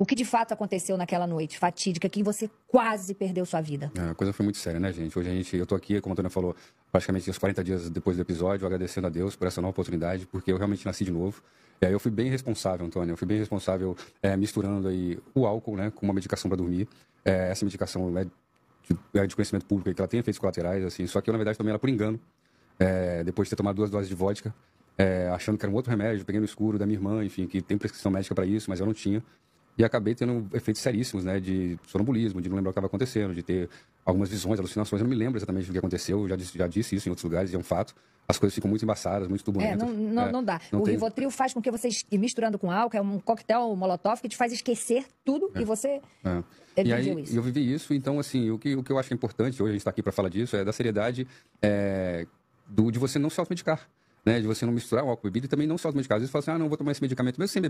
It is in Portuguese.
O que de fato aconteceu naquela noite fatídica que você quase perdeu sua vida? É, a coisa foi muito séria, né, gente? Hoje a gente, eu tô aqui, como a Antônia falou, praticamente uns 40 dias depois do episódio, agradecendo a Deus por essa nova oportunidade, porque eu realmente nasci de novo. É, eu fui bem responsável, Antônia, eu fui bem responsável é, misturando aí o álcool, né, com uma medicação para dormir. É, essa medicação é de, é de conhecimento público que ela tem efeitos colaterais, assim, só que eu, na verdade, tomei ela por engano, é, depois de ter tomado duas doses de vodka, achando que era um outro remédio, peguei no escuro da minha irmã, enfim, que tem prescrição médica para isso, mas eu não tinha e acabei tendo efeitos seríssimos, né, de sonambulismo, de não lembrar o que estava acontecendo, de ter algumas visões, alucinações, eu não me lembro exatamente o que aconteceu, eu já disse, já disse isso em outros lugares, e é um fato. As coisas ficam muito embaçadas, muito é, turbulentas. É, não, não, é, não dá. Não o tem... Rivotril faz com que você, misturando com álcool, é um coquetel molotov que te faz esquecer tudo é. e você... É. e aí, eu vivi isso, então, assim, o que, o que eu acho importante, hoje a gente está aqui para falar disso, é da seriedade é, do, de você não se automedicar. Né, de você não misturar o álcool e bebida e também não se automedicar. Às vezes fala assim, ah, não, vou tomar esse medicamento mesmo sem beber.